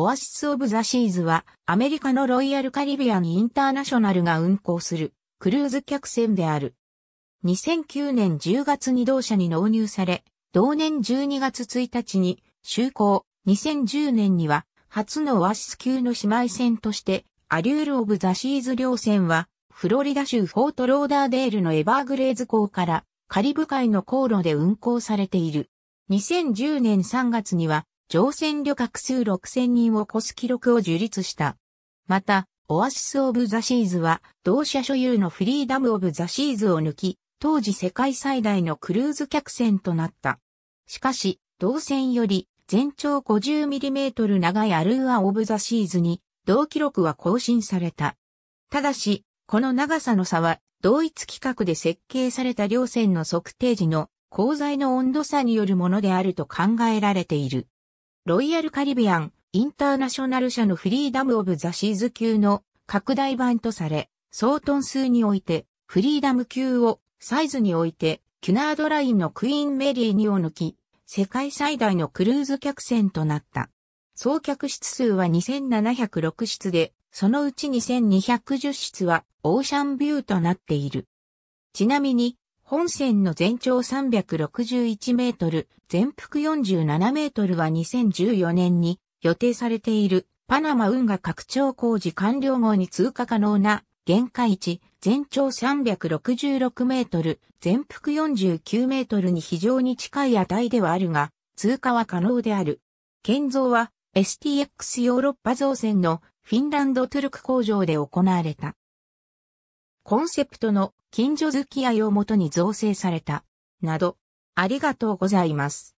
オアシス・オブ・ザ・シーズは、アメリカのロイヤル・カリビアン・インターナショナルが運航する、クルーズ客船である。2009年10月に同社に納入され、同年12月1日に、就航、2010年には、初のオアシス級の姉妹船として、アリュール・オブ・ザ・シーズ両船は、フロリダ州フォート・ローダーデールのエバーグレーズ港から、カリブ海の航路で運航されている。2010年3月には、乗船旅客数6000人を超す記録を樹立した。また、オアシス・オブ・ザ・シーズは、同社所有のフリーダム・オブ・ザ・シーズを抜き、当時世界最大のクルーズ客船となった。しかし、同船より全長 50mm 長いアルーア・オブ・ザ・シーズに、同記録は更新された。ただし、この長さの差は、同一規格で設計された両船の測定時の鋼材の温度差によるものであると考えられている。ロイヤルカリビアン、インターナショナル社のフリーダム・オブ・ザ・シーズ級の拡大版とされ、総トン数において、フリーダム級をサイズにおいて、キュナードラインのクイーンメリーにを抜き、世界最大のクルーズ客船となった。総客室数は2706室で、そのうち2210室はオーシャンビューとなっている。ちなみに、本線の全長361メートル、全幅47メートルは2014年に予定されているパナマ運河拡張工事完了後に通過可能な限界値、全長366メートル、全幅49メートルに非常に近い値ではあるが、通過は可能である。建造は STX ヨーロッパ造船のフィンランドトゥルク工場で行われた。コンセプトの近所付き合いをもとに造成された、など、ありがとうございます。